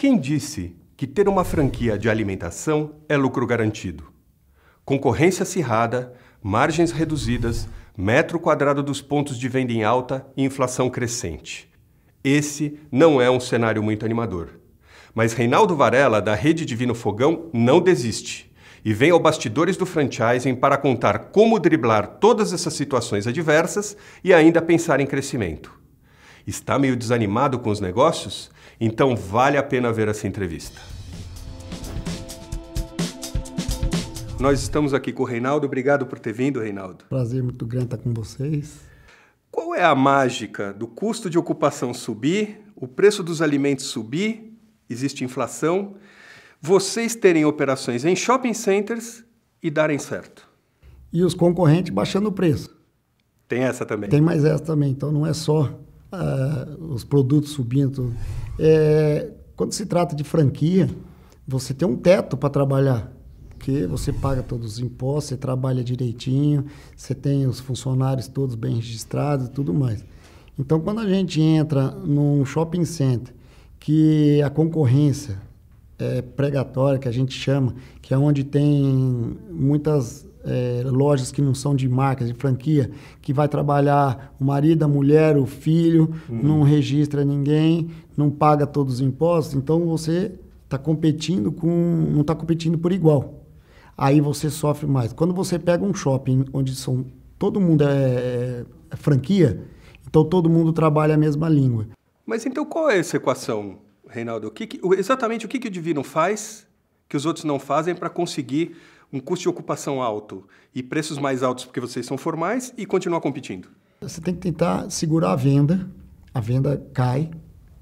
Quem disse que ter uma franquia de alimentação é lucro garantido? Concorrência acirrada, margens reduzidas, metro quadrado dos pontos de venda em alta e inflação crescente. Esse não é um cenário muito animador. Mas Reinaldo Varela, da Rede Divino Fogão, não desiste e vem ao bastidores do franchising para contar como driblar todas essas situações adversas e ainda pensar em crescimento. Está meio desanimado com os negócios? Então vale a pena ver essa entrevista. Nós estamos aqui com o Reinaldo. Obrigado por ter vindo, Reinaldo. Prazer muito grande estar com vocês. Qual é a mágica do custo de ocupação subir, o preço dos alimentos subir, existe inflação, vocês terem operações em shopping centers e darem certo? E os concorrentes baixando o preço. Tem essa também? Tem mais essa também. Então não é só uh, os produtos subindo é, quando se trata de franquia, você tem um teto para trabalhar, porque você paga todos os impostos, você trabalha direitinho, você tem os funcionários todos bem registrados e tudo mais. Então, quando a gente entra num shopping center que a concorrência é pregatória, que a gente chama, que é onde tem muitas é, lojas que não são de marcas, de franquia, que vai trabalhar o marido, a mulher, o filho, uhum. não registra ninguém, não paga todos os impostos, então você está competindo com. não está competindo por igual. Aí você sofre mais. Quando você pega um shopping onde são, todo mundo é, é, é franquia, então todo mundo trabalha a mesma língua. Mas então qual é essa equação, Reinaldo? O que que, exatamente o que, que o Divino faz que os outros não fazem para conseguir um custo de ocupação alto e preços mais altos porque vocês são formais e continuar competindo? Você tem que tentar segurar a venda. A venda cai,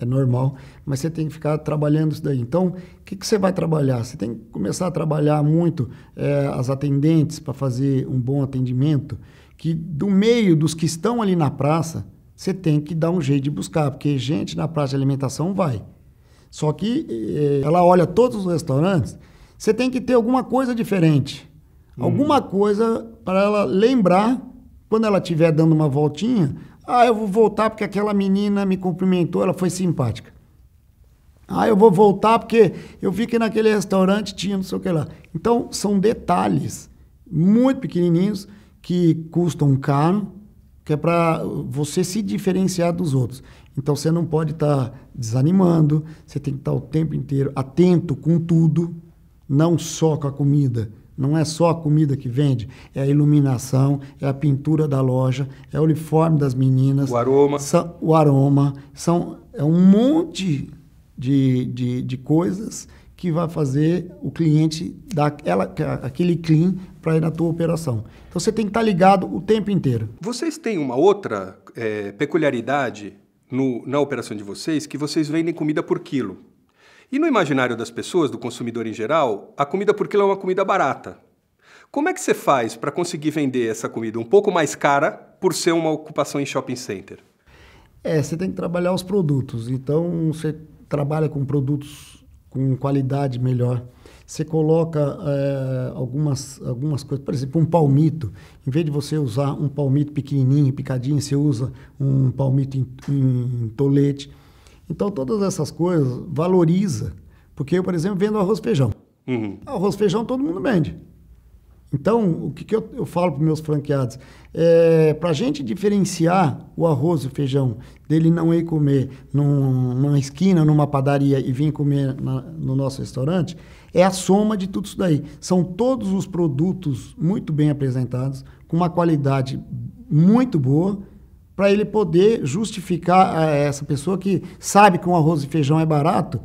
é normal, mas você tem que ficar trabalhando isso daí. Então, o que, que você vai trabalhar? Você tem que começar a trabalhar muito é, as atendentes para fazer um bom atendimento, que do meio dos que estão ali na praça, você tem que dar um jeito de buscar, porque gente na praça de alimentação vai. Só que é, ela olha todos os restaurantes, você tem que ter alguma coisa diferente. Hum. Alguma coisa para ela lembrar, quando ela estiver dando uma voltinha, ah, eu vou voltar porque aquela menina me cumprimentou, ela foi simpática. Ah, eu vou voltar porque eu vi que naquele restaurante tinha não sei o que lá. Então, são detalhes muito pequenininhos que custam caro, que é para você se diferenciar dos outros. Então, você não pode estar tá desanimando, você tem que estar tá o tempo inteiro atento com tudo não só com a comida. Não é só a comida que vende, é a iluminação, é a pintura da loja, é o uniforme das meninas. O aroma. São, o aroma. São, é um monte de, de, de coisas que vai fazer o cliente dar aquela aquele clean para ir na tua operação. Então você tem que estar tá ligado o tempo inteiro. Vocês têm uma outra é, peculiaridade no, na operação de vocês que vocês vendem comida por quilo. E no imaginário das pessoas, do consumidor em geral, a comida por quilo é uma comida barata. Como é que você faz para conseguir vender essa comida um pouco mais cara por ser uma ocupação em shopping center? É, você tem que trabalhar os produtos. Então, você trabalha com produtos com qualidade melhor. Você coloca é, algumas, algumas coisas, por exemplo, um palmito. Em vez de você usar um palmito pequenininho, picadinho, você usa um palmito em, em tolete. Então, todas essas coisas valoriza. Porque eu, por exemplo, vendo arroz feijão. Uhum. Arroz feijão todo mundo vende. Então, o que, que eu, eu falo para meus franqueados? É, para a gente diferenciar o arroz e o feijão dele não ir comer num, numa esquina, numa padaria e vir comer na, no nosso restaurante, é a soma de tudo isso daí. São todos os produtos muito bem apresentados, com uma qualidade muito boa para ele poder justificar a eh, essa pessoa que sabe que um arroz e feijão é barato,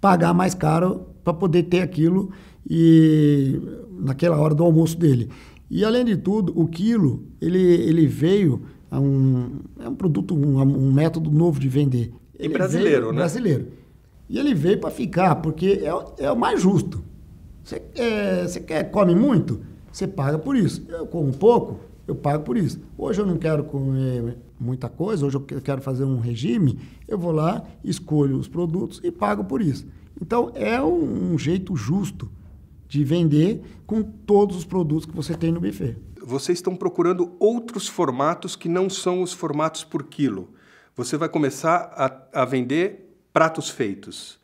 pagar mais caro para poder ter aquilo e naquela hora do almoço dele. E além de tudo, o quilo ele, ele veio a um é um produto um, um método novo de vender. Ele e brasileiro, né? Brasileiro. E ele veio para ficar porque é, é o mais justo. Você é, quer come muito, você paga por isso. Eu como pouco, eu pago por isso. Hoje eu não quero comer muita coisa, hoje eu quero fazer um regime, eu vou lá, escolho os produtos e pago por isso. Então, é um, jeito justo de vender com todos os produtos que você tem no buffet. Vocês estão procurando outros formatos que não são os formatos por quilo. Você vai começar a, a vender pratos feitos.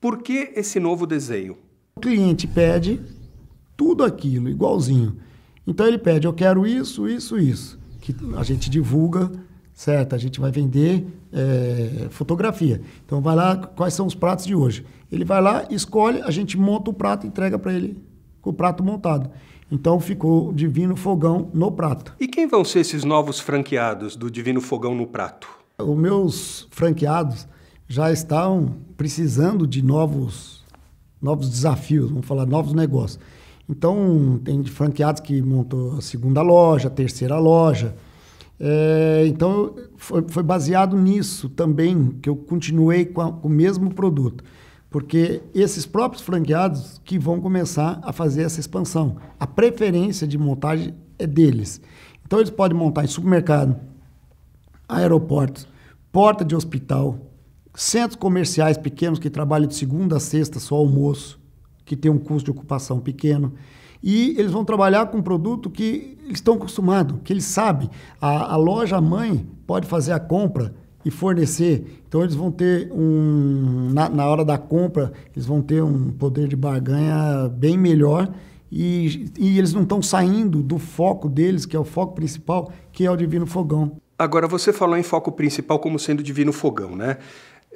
Por que esse novo desenho? O cliente pede tudo aquilo, igualzinho. Então ele pede, eu quero isso, isso, isso. Que a gente divulga, certo? A gente vai vender é, fotografia. Então vai lá, quais são os pratos de hoje? Ele vai lá, escolhe, a gente monta o prato e entrega para ele com o prato montado. Então ficou Divino Fogão no prato. E quem vão ser esses novos franqueados do Divino Fogão no prato? Os meus franqueados já estão precisando de novos, novos desafios, vamos falar, novos negócios. Então, tem franqueados que montou a segunda loja, a terceira loja. É, então, foi, foi, baseado nisso também que eu continuei com, a, com, o mesmo produto. Porque esses próprios franqueados que vão começar a fazer essa expansão. A preferência de montagem é deles. Então, eles podem montar em supermercado, aeroportos, porta de hospital, centros comerciais pequenos que trabalham de segunda a sexta, só almoço, que tem um custo de ocupação pequeno. E eles vão trabalhar com um produto que eles estão acostumados, que eles sabem. A, a loja mãe pode fazer a compra e fornecer. Então eles vão ter um. Na, na hora da compra, eles vão ter um poder de barganha bem melhor. E, e eles não estão saindo do foco deles, que é o foco principal, que é o Divino Fogão. Agora, você falou em foco principal como sendo Divino Fogão, né?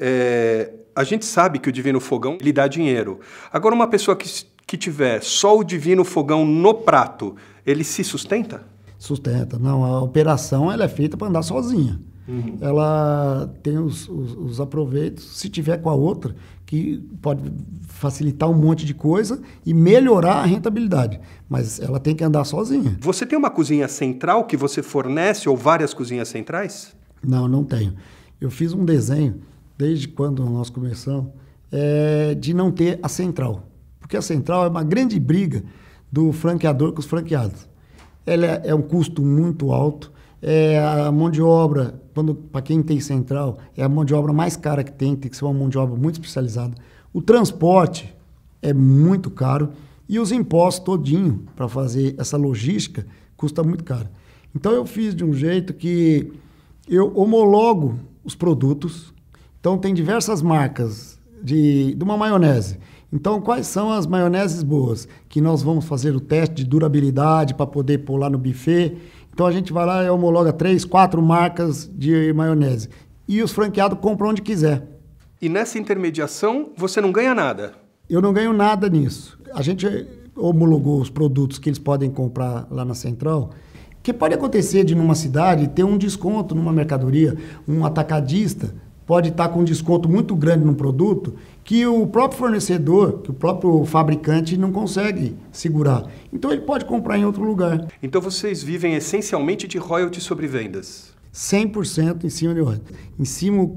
É, a gente sabe que o divino fogão lhe dá dinheiro. Agora, uma pessoa que, que tiver só o divino fogão no prato, ele se sustenta? Sustenta. Não, a operação ela é feita para andar sozinha. Uhum. Ela tem os, os, os, aproveitos, se tiver com a outra, que pode facilitar um monte de coisa e melhorar a rentabilidade. Mas ela tem que andar sozinha. Você tem uma cozinha central que você fornece ou várias cozinhas centrais? Não, não tenho. Eu fiz um desenho desde quando nós começamos, é, de não ter a central. Porque a central é uma grande briga do franqueador com os franqueados. Ela é, é um custo muito alto, é a mão de obra, quando para quem tem central, é a mão de obra mais cara que tem, tem que ser uma mão de obra muito especializada. O transporte é muito caro e os impostos todinho para fazer essa logística custa muito caro. Então eu fiz de um jeito que eu homologo os produtos então tem diversas marcas de, de uma maionese. Então, quais são as maioneses boas? Que nós vamos fazer o teste de durabilidade para poder pôr lá no buffet. Então a gente vai lá e homologa três, quatro marcas de maionese. E os franqueados compram onde quiser. E nessa intermediação você não ganha nada? Eu não ganho nada nisso. A gente homologou os produtos que eles podem comprar lá na central. Que pode acontecer de numa cidade ter um desconto numa mercadoria, um atacadista pode estar com um desconto muito grande num produto que o próprio fornecedor, que o próprio fabricante não consegue segurar. Então ele pode comprar em outro lugar. Então vocês vivem essencialmente de royalties sobre vendas? 100% em cima de royalties. Em cima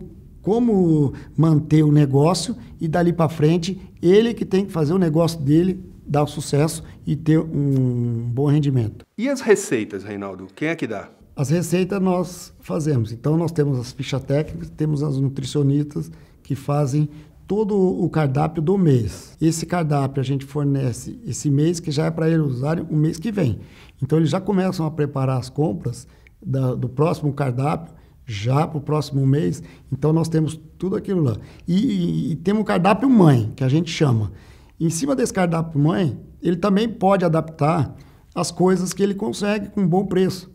como manter o negócio e dali para frente ele que tem que fazer o negócio dele dar sucesso e ter um bom rendimento. E as receitas, Reinaldo? Quem é que dá? as receitas nós fazemos. Então, nós temos as fichas técnicas, temos as nutricionistas que fazem todo o cardápio do mês. Esse cardápio a gente fornece esse mês, que já é para eles usarem o mês que vem. Então, eles já começam a preparar as compras da, do próximo cardápio já para o próximo mês. Então, nós temos tudo aquilo lá. E, e, e temos o cardápio mãe, que a gente chama. Em cima desse cardápio mãe, ele também pode adaptar as coisas que ele consegue com um bom preço.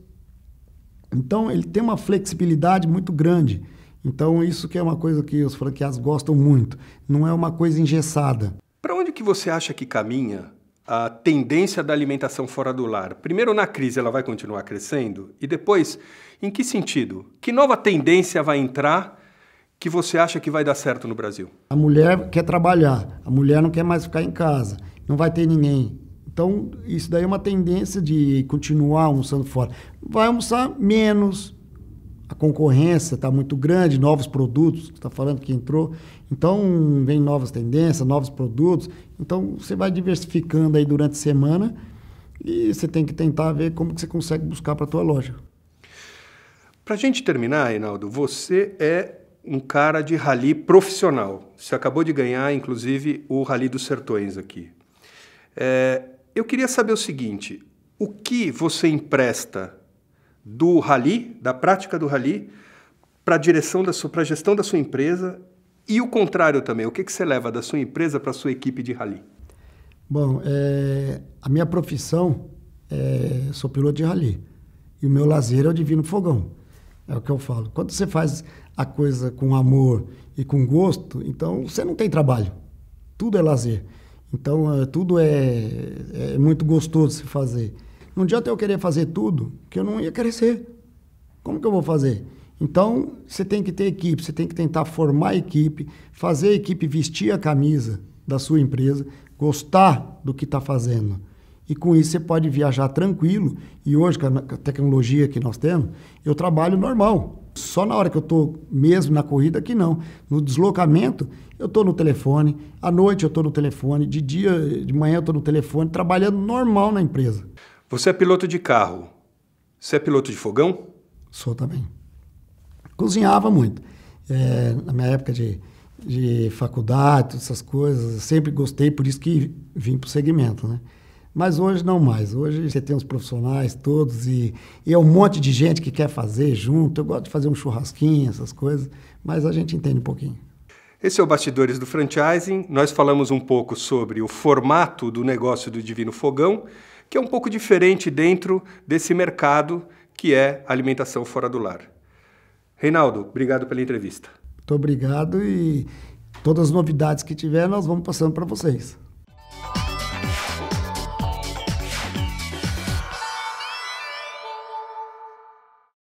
Então, ele tem uma flexibilidade muito grande. Então, isso que é uma coisa que os franqueados gostam muito. Não é uma coisa engessada. Para onde que você acha que caminha a tendência da alimentação fora do lar? Primeiro, na crise, ela vai continuar crescendo? E depois, em que sentido? Que nova tendência vai entrar que você acha que vai dar certo no Brasil? A mulher quer trabalhar, a mulher não quer mais ficar em casa, não vai ter ninguém então, isso daí é uma tendência de continuar almoçando fora. Vai almoçar menos, a concorrência está muito grande, novos produtos, está falando que entrou. Então, vem novas tendências, novos produtos. Então, você vai diversificando aí durante a semana e você tem que tentar ver como que você consegue buscar para a tua loja. Para a gente terminar, Reinaldo, você é um cara de rally profissional. Você acabou de ganhar, inclusive, o Rally dos Sertões aqui. É, eu queria saber o seguinte: o que você empresta do rally, da prática do rally, para a direção da sua, para a gestão da sua empresa e o contrário também? O que, que você leva da sua empresa para a sua equipe de rally? Bom, é, a minha profissão é sou piloto de rally e o meu lazer é o divino fogão. É o que eu falo. Quando você faz a coisa com amor e com gosto, então você não tem trabalho. Tudo é lazer. Então, é, tudo é, é muito gostoso se fazer. Não adianta eu querer fazer tudo, que eu não ia crescer. Como que eu vou fazer? Então, você tem que ter equipe, você tem que tentar formar a equipe, fazer a equipe vestir a camisa da sua empresa, gostar do que está fazendo. E com isso você pode viajar tranquilo. E hoje, com a tecnologia que nós temos, eu trabalho normal. Só na hora que eu estou mesmo na corrida que não. No deslocamento, eu estou no telefone. À noite eu estou no telefone. De dia, de manhã eu estou no telefone, trabalhando normal na empresa. Você é piloto de carro. Você é piloto de fogão? Sou também. Cozinhava muito. É, na minha época de, de faculdade, todas essas coisas, sempre gostei, por isso que vim para o segmento, né? Mas hoje não mais. Hoje você tem os profissionais todos e, e é um monte de gente que quer fazer junto. Eu gosto de fazer um churrasquinho, essas coisas, mas a gente entende um pouquinho. Esse é o Bastidores do Franchising. Nós falamos um pouco sobre o formato do negócio do Divino Fogão, que é um pouco diferente dentro desse mercado que é alimentação fora do lar. Reinaldo, obrigado pela entrevista. Muito obrigado e todas as novidades que tiver, nós vamos passando para vocês.